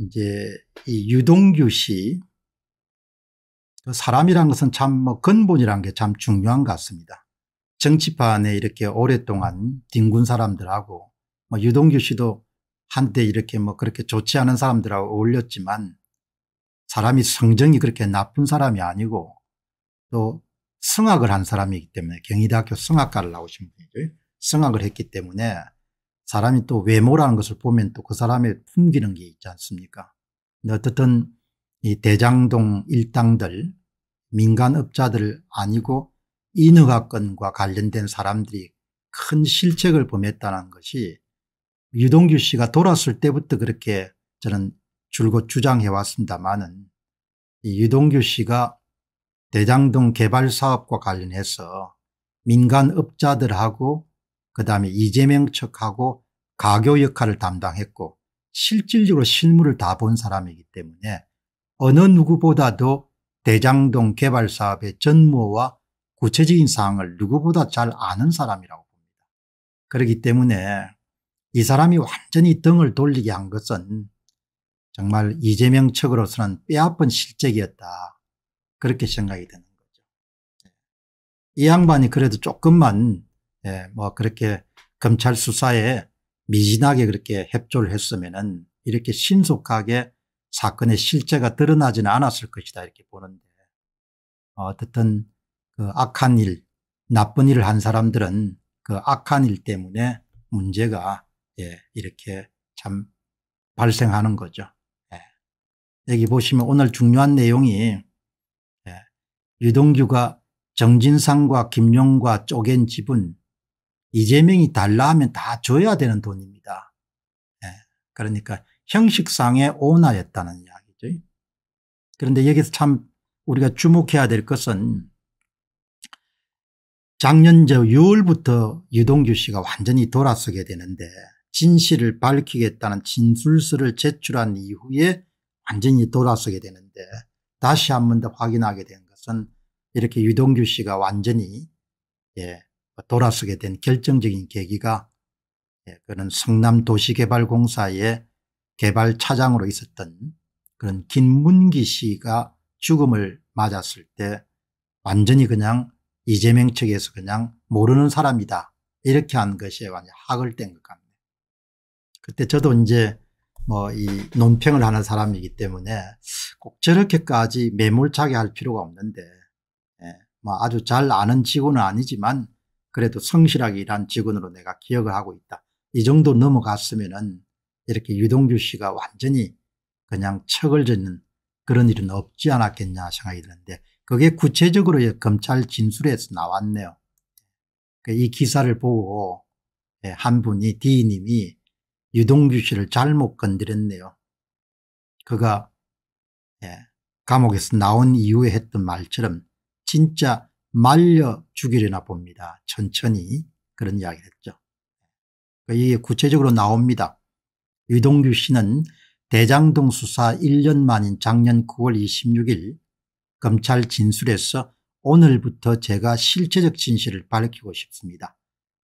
이제 이 유동규 씨 그 사람이란 것은 참 뭐 근본이란 게 참 중요한 것 같습니다. 정치판에 이렇게 오랫동안 뒹군 사람들하고 뭐 유동규 씨도 한때 이렇게 뭐 그렇게 좋지 않은 사람들하고 어울렸지만 사람이 성정이 그렇게 나쁜 사람이 아니고 또 성악을 한 사람이기 때문에 경희대학교 성악과를 나오신 분이죠. 성악을 했기 때문에 사람이 또 외모라는 것을 보면 또 그 사람의 풍기는게 있지 않습니까? 어떻든 이 대장동 일당들 민간업자들 아니고 인허가건과 관련된 사람들이 큰 실책을 범했다는 것이 유동규 씨가 돌았을 때부터 그렇게 저는 줄곧 주장해왔습니다만은 유동규 씨가 대장동 개발사업과 관련해서 민간업자들하고 그 다음에 이재명 측하고 가교 역할을 담당했고 실질적으로 실물을 다 본 사람이기 때문에 어느 누구보다도 대장동 개발 사업의 전무와 구체적인 사항을 누구보다 잘 아는 사람이라고 봅니다. 그렇기 때문에 이 사람이 완전히 등을 돌리게 한 것은 정말 이재명 측으로서는 빼앗은 실적이었다 그렇게 생각이 드는 거죠. 네. 이 양반이 그래도 조금만 예, 뭐 그렇게 검찰 수사에 미진하게 그렇게 협조를 했으면은 이렇게 신속하게 사건의 실체가 드러나지는 않았을 것이다 이렇게 보는데 어쨌든 그 악한 일, 나쁜 일을 한 사람들은 그 악한 일 때문에 문제가 예, 이렇게 참 발생하는 거죠. 예. 여기 보시면 오늘 중요한 내용이 예, 유동규가 정진상과 김용과 쪼갠 집은 이재명이 달라 하면 다 줘야 되는 돈입니다. 예. 그러니까 형식상의 온화였다는 이야기죠. 그런데 여기서 참 우리가 주목해야 될 것은 작년 저 6월부터 유동규 씨가 완전히 돌아서게 되는데 진실을 밝히겠다는 진술서를 제출한 이후에 완전히 돌아서게 되는데 다시 한 번 더 확인하게 된 것은 이렇게 유동규 씨가 완전히 예, 돌아서게 된 결정적인 계기가 예, 그는 성남도시개발공사의 개발 차장으로 있었던 그런 김문기 씨가 죽음을 맞았을 때 완전히 그냥 이재명 측에서 그냥 모르는 사람이다 이렇게 한 것이 완전 학을뗀 것 같네요. 그때 저도 이제 뭐 이 논평을 하는 사람이기 때문에 꼭 저렇게까지 매몰차게 할 필요가 없는데 예, 뭐 아주 잘 아는 지구는 아니지만 그래도 성실하게 일한 직원으로 내가 기억을 하고 있다. 이 정도 넘어갔으면은 이렇게 유동규 씨가 완전히 그냥 척을 짓는 그런 일은 없지 않았겠냐 생각이 드는데 그게 구체적으로 검찰 진술에서 나왔네요. 그 이 기사를 보고 예, 한 분이 D님이 유동규 씨를 잘못 건드렸네요. 그가 예, 감옥에서 나온 이후에 했던 말처럼 진짜 말려 죽이려나 봅니다. 천천히 그런 이야기를 했죠. 이게 구체적으로 나옵니다. 유동규 씨는 대장동 수사 1년 만인 작년 9월 26일 검찰 진술에서 오늘부터 제가 실체적 진실을 밝히고 싶습니다.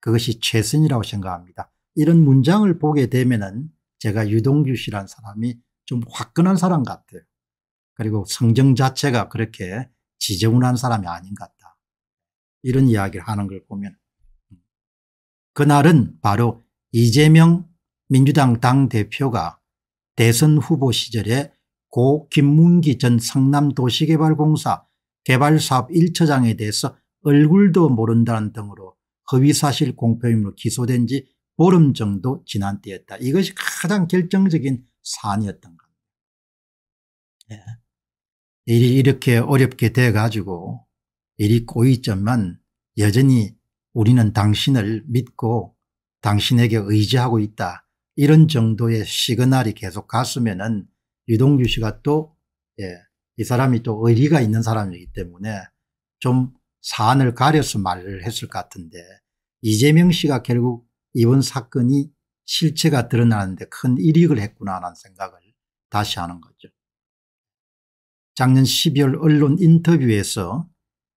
그것이 최선이라고 생각합니다. 이런 문장을 보게 되면 은 제가 유동규 씨란 사람이 좀 화끈한 사람 같아요. 그리고 성정 자체가 그렇게 지저분한 사람이 아닌 것 같다. 이런 이야기를 하는 걸 보면 그날은 바로 이재명 민주당 당대표가 대선 후보 시절에 고 김문기 전 성남도시개발공사 개발사업 1처장에 대해서 얼굴도 모른다는 등으로 허위사실 공표임으로 기소된 지 보름 정도 지난 때였다. 이것이 가장 결정적인 사안이었던 겁니다. 예. 이렇게 어렵게 돼가지고 일이 꼬이지만 여전히 우리는 당신을 믿고 당신에게 의지하고 있다. 이런 정도의 시그널이 계속 갔으면은 유동규 씨가 또, 예, 이 사람이 또 의리가 있는 사람이기 때문에 좀 사안을 가려서 말을 했을 것 같은데 이재명 씨가 결국 이번 사건이 실체가 드러나는데 큰 이익을 했구나라는 생각을 다시 하는 거죠. 작년 12월 언론 인터뷰에서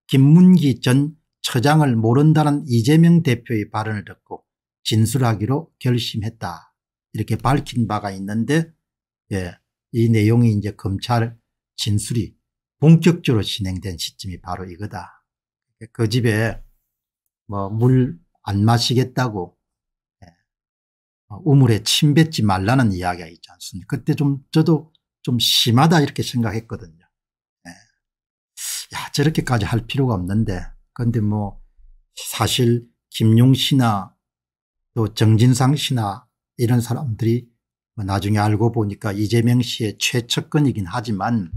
김문기 전 처장을 모른다는 이재명 대표의 발언을 듣고 진술하기로 결심했다 이렇게 밝힌 바가 있는데 예, 이 내용이 이제 검찰 진술이 본격적으로 진행된 시점이 바로 이거다. 그 집에 뭐 물 안 마시겠다고 예, 어, 우물에 침 뱉지 말라는 이야기가 있지 않습니까 그때 좀 저도 좀 심하다 이렇게 생각했거든요. 야, 저렇게까지 할 필요가 없는데. 그런데 뭐 사실 김용 씨나 또 정진상 씨나 이런 사람들이 뭐 나중에 알고 보니까 이재명 씨의 최측근이긴 하지만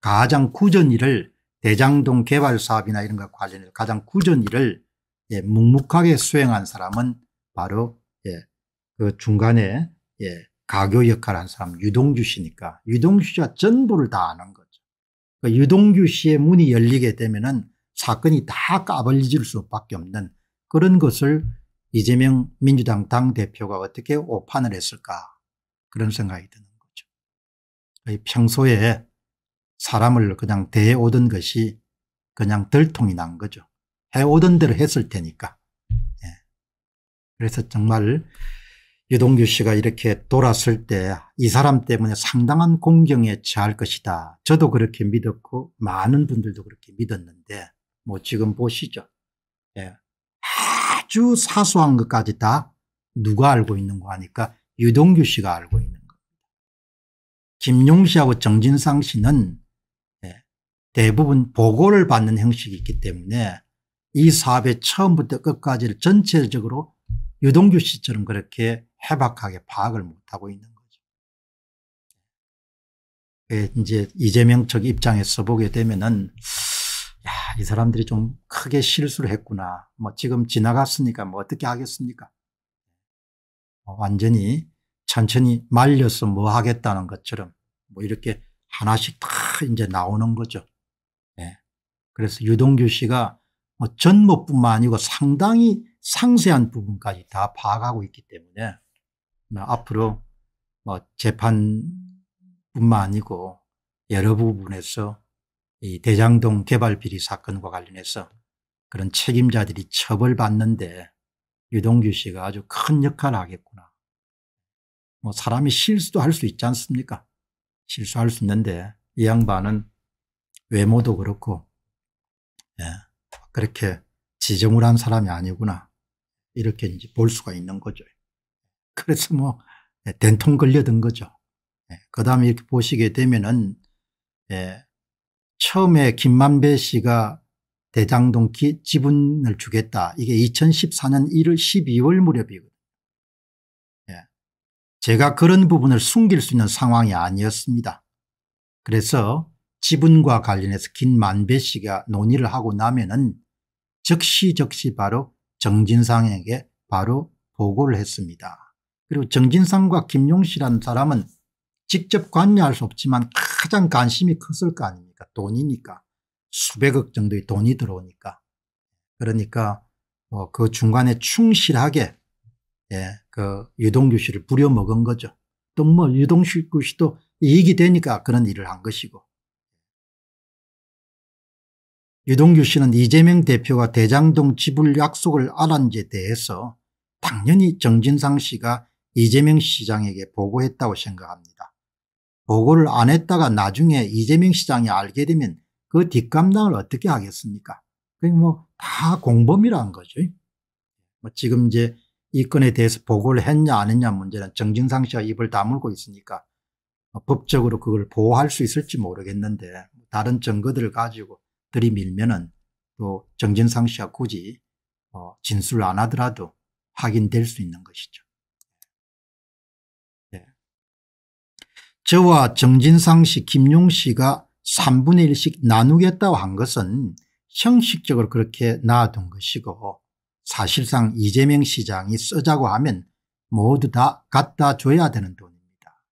가장 꾸준 일을 대장동 개발 사업이나 이런 것 관련해서 가장 꾸준 일을 예, 묵묵하게 수행한 사람은 바로 예, 그 중간에 예, 가교 역할을 한 사람 유동주 씨니까 유동주 씨가 전부를 다 아는 거죠. 그 유동규 씨의 문이 열리게 되면은 사건이 다 까발려질 수밖에 없는 그런 것을 이재명 민주당 당대표가 어떻게 오판을 했을까 그런 생각이 드는 거죠. 그러니까 평소에 사람을 그냥 대해오던 것이 그냥 덜통이 난 거죠. 해오던 대로 했을 테니까. 예. 그래서 정말 유동규 씨가 이렇게 돌았을 때 이 사람 때문에 상당한 공경에 처할 것이다. 저도 그렇게 믿었고 많은 분들도 그렇게 믿었는데 뭐 지금 보시죠. 예. 아주 사소한 것까지 다 누가 알고 있는 거 하니까 유동규 씨가 알고 있는 겁니다. 김용 씨하고 정진상 씨는 예. 대부분 보고를 받는 형식이 있기 때문에 이 사업의 처음부터 끝까지를 전체적으로 유동규 씨처럼 그렇게 해박하게 파악을 못하고 있는 거죠. 예, 이제 이재명 측 입장에서 보게 되면은 야, 이 사람들이 좀 크게 실수를 했구나. 뭐 지금 지나갔으니까 뭐 어떻게 하겠습니까? 뭐 완전히 천천히 말려서 뭐 하겠다는 것처럼 뭐 이렇게 하나씩 다 이제 나오는 거죠. 네. 그래서 유동규 씨가 뭐 전모뿐만 아니고 상당히 상세한 부분까지 다 파악하고 있기 때문에 뭐 앞으로 뭐 재판뿐만 아니고 여러 부분에서 이 대장동 개발 비리 사건과 관련해서 그런 책임자들이 처벌받는데 유동규 씨가 아주 큰 역할을 하겠구나. 뭐 사람이 실수도 할 수 있지 않습니까? 실수할 수 있는데 이 양반은 외모도 그렇고 예, 그렇게 지정을한 사람이 아니구나 이렇게 이제 볼 수가 있는 거죠. 그래서 뭐 예, 된통 걸려든 거죠. 예, 그 다음에 이렇게 보시게 되면은 예, 처음에 김만배 씨가 대장동 기, 지분을 주겠다. 이게 2014년 1월 12월 무렵이거든요. 예. 제가 그런 부분을 숨길 수 있는 상황이 아니었습니다. 그래서 지분과 관련해서 김만배 씨가 논의를 하고 나면은 즉시 즉시 바로 정진상에게 바로 보고를 했습니다. 그리고 정진상과 김용시라는 사람은 직접 관여할 수 없지만 가장 관심이 컸을 거 아닙니까 돈이니까 수백억 정도의 돈이 들어오니까 그러니까 뭐그 중간에 충실하게 예, 그 유동규 씨를 부려먹은 거죠. 또 뭐 유동규 씨도 이익이 되니까 그런 일을 한 것이고 유동규 씨는 이재명 대표가 대장동 지불 약속을 알한 지에 대해서 당연히 정진상 씨가 이재명 시장에게 보고했다고 생각합니다. 보고를 안 했다가 나중에 이재명 시장이 알게 되면 그 뒷감당을 어떻게 하겠습니까? 그러니까 뭐다 공범이라는 거죠. 뭐 지금 이제 이 건에 대해서 보고를 했냐 안 했냐 문제는 정진상 씨가 입을 다물고 있으니까 뭐 법적으로 그걸 보호할 수 있을지 모르겠는데 다른 증거들을 가지고 들이밀면은 또 정진상 씨가 굳이 뭐 진술 안 하더라도 확인될 수 있는 것이죠. 저와 정진상 씨 김용 씨가 3분의 1씩 나누겠다고 한 것은 형식적으로 그렇게 놔둔 것이고 사실상 이재명 시장이 쓰자고 하면 모두 다 갖다 줘야 되는 돈입니다.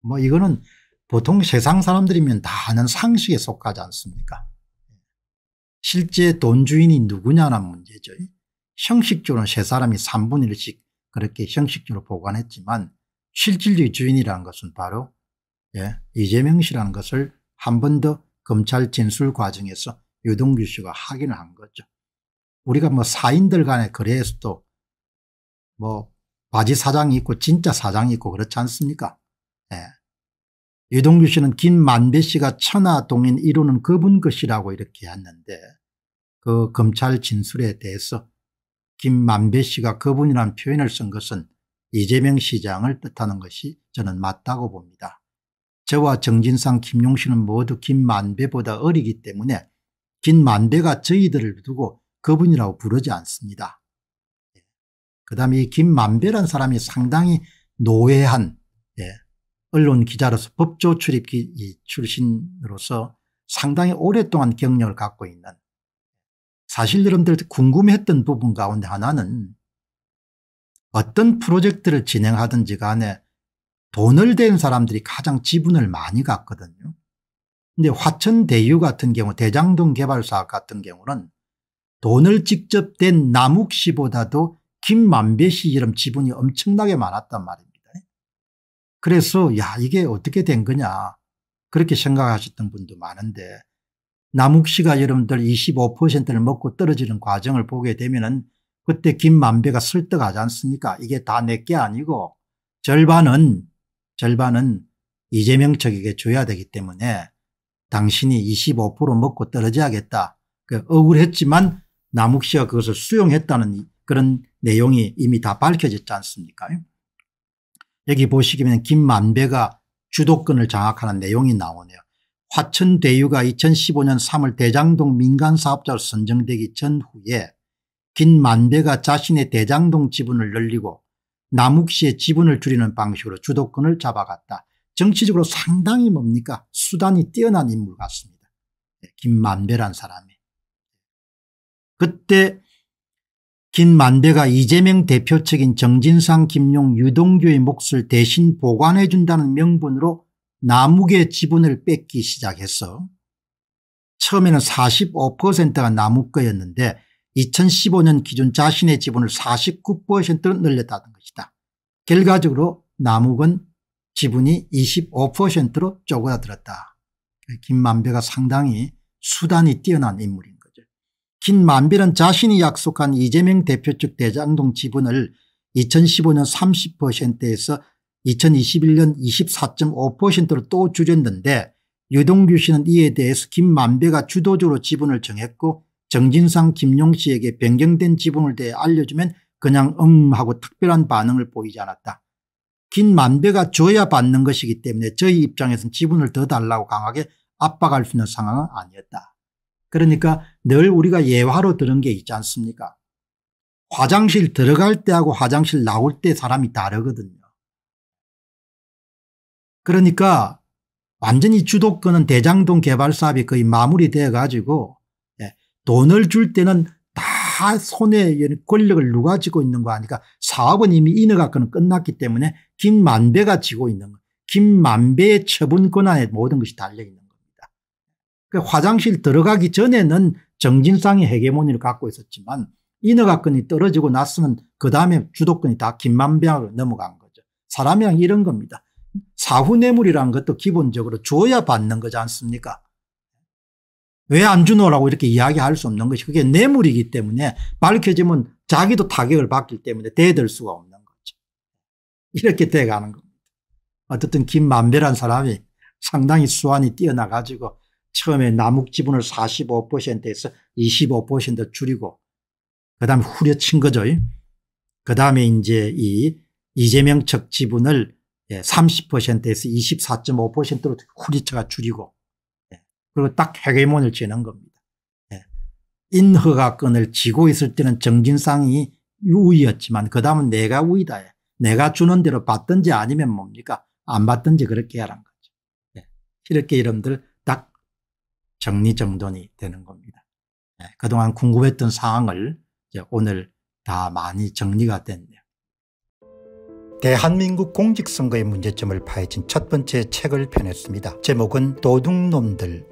뭐 이거는 보통 세상 사람들이면 다 아는 상식에 속하지 않습니까 실제 돈 주인이 누구냐는 문제죠. 형식적으로는 세 사람이 3분의 1씩 그렇게 형식적으로 보관했지만 실질적 주인이라는 것은 바로 예, 이재명 씨라는 것을 한 번 더 검찰 진술 과정에서 유동규 씨가 확인을 한 거죠. 우리가 뭐 사인들 간의 거래에서도 뭐 바지 사장이 있고 진짜 사장이 있고 그렇지 않습니까? 예. 유동규 씨는 김만배 씨가 천하동인 이루는 그분 것이라고 이렇게 했는데 그 검찰 진술에 대해서 김만배 씨가 그분이란 표현을 쓴 것은 이재명 시장을 뜻하는 것이 저는 맞다고 봅니다. 저와 정진상 김용신은 모두 김만배보다 어리기 때문에 김만배가 저희들을 두고 그분이라고 부르지 않습니다. 예. 그 다음에 이 김만배란 사람이 상당히 노예한 예, 언론 기자로서 법조 출입 기, 출신으로서 상당히 오랫동안 경력을 갖고 있는 사실 여러분들 궁금했던 부분 가운데 하나는 어떤 프로젝트를 진행하든지 간에 돈을 댄 사람들이 가장 지분을 많이 갖거든요. 근데 화천대유 같은 경우 대장동 개발 사업 같은 경우는 돈을 직접 댄 남욱 씨보다도 김만배 씨 이름 지분이 엄청나게 많았단 말입니다. 그래서 야 이게 어떻게 된 거냐 그렇게 생각하셨던 분도 많은데 남욱 씨가 여러분들 25%를 먹고 떨어지는 과정을 보게 되면 은 그때 김만배가 설득하지 않습니까? 이게 다 내 게 아니고 절반은 절반은 이재명 측에게 줘야 되기 때문에 당신이 25% 먹고 떨어져야겠다. 그 억울했지만 남욱 씨가 그것을 수용했다는 그런 내용이 이미 다 밝혀졌지 않습니까? 여기 보시면 기 김만배가 주도권을 장악하는 내용이 나오네요. 화천대유가 2015년 3월 대장동 민간사업자로 선정되기 전후에 김 만배가 자신의 대장동 지분을 늘리고 남욱 씨의 지분을 줄이는 방식으로 주도권을 잡아갔다. 정치적으로 상당히 뭡니까 수단이 뛰어난 인물 같습니다. 김만배란 네, 사람이. 그때 김만배가 이재명 대표 측인 정진상, 김용, 유동규의 몫을 대신 보관해 준다는 명분으로 남욱의 지분을 뺏기 시작했어. 처음에는 45%가 남욱 거였는데 2015년 기준 자신의 지분을 49%로 늘렸다는 것이다. 결과적으로 남욱은 지분이 25%로 쪼그라들었다. 그 김만배가 상당히 수단이 뛰어난 인물인 거죠. 김만배는 자신이 약속한 이재명 대표 측 대장동 지분을 2015년 30%에서 2021년 24.5%로 또 줄였는데 유동규 씨는 이에 대해서 김만배가 주도적으로 지분을 정했고 정진상 김용 씨에게 변경된 지분을 대해 알려주면 그냥 음 하고 특별한 반응을 보이지 않았다. 긴 만배가 줘야 받는 것이기 때문에 저희 입장에선 지분을 더 달라고 강하게 압박할 수 있는 상황은 아니었다. 그러니까 늘 우리가 예화로 들은 게 있지 않습니까 화장실 들어갈 때하고 화장실 나올 때 사람이 다르거든요. 그러니까 완전히 주도권은 대장동 개발 사업이 거의 마무리되어 가지고 돈을 줄 때는 다 손에 권력을 누가 쥐고 있는 거 아니까 사업은 이미 인허가권은 끝났기 때문에 김만배가 쥐고 있는 거 김만배의 처분 권한에 모든 것이 달려있는 겁니다. 그러니까 화장실 들어가기 전에는 정진상의 헤게모니를 갖고 있었지만 인허가권이 떨어지고 났으면 그 다음에 주도권이 다김만배하고 넘어간 거죠. 사람이랑 이런 겁니다. 사후 뇌물이란 것도 기본적으로 줘야 받는 거지 않습니까? 왜안 주노라고 이렇게 이야기할 수 없는 것이 그게 뇌물이기 때문에 밝혀지면 자기도 타격을 받기 때문에 대들 수가 없는 거죠. 이렇게 돼가는 겁니다. 어쨌든 김만배란 사람이 상당히 수완이 뛰어나가지고 처음에 남욱 지분을 45%에서 25% 줄이고 그 다음에 후려친 거죠. 그 다음에 이제 이 이재명 측 지분을 30%에서 예, 24.5%로 후리처가 줄이고 그리고 딱 헤게몬을 쥐는 겁니다. 예. 인허가 끈을 쥐고 있을 때는 정진상이 우위였지만 그 다음은 내가 우위다. 예. 내가 주는 대로 받든지 아니면 뭡니까? 안 받든지 그렇게 하란 거죠. 예. 이렇게 이름들 딱 정리정돈이 되는 겁니다. 예. 그동안 궁금했던 사항을 오늘 다 많이 정리가 됐네요. 대한민국 공직선거의 문제점을 파헤친 첫 번째 책을 펴냈습니다. 제목은 도둑놈들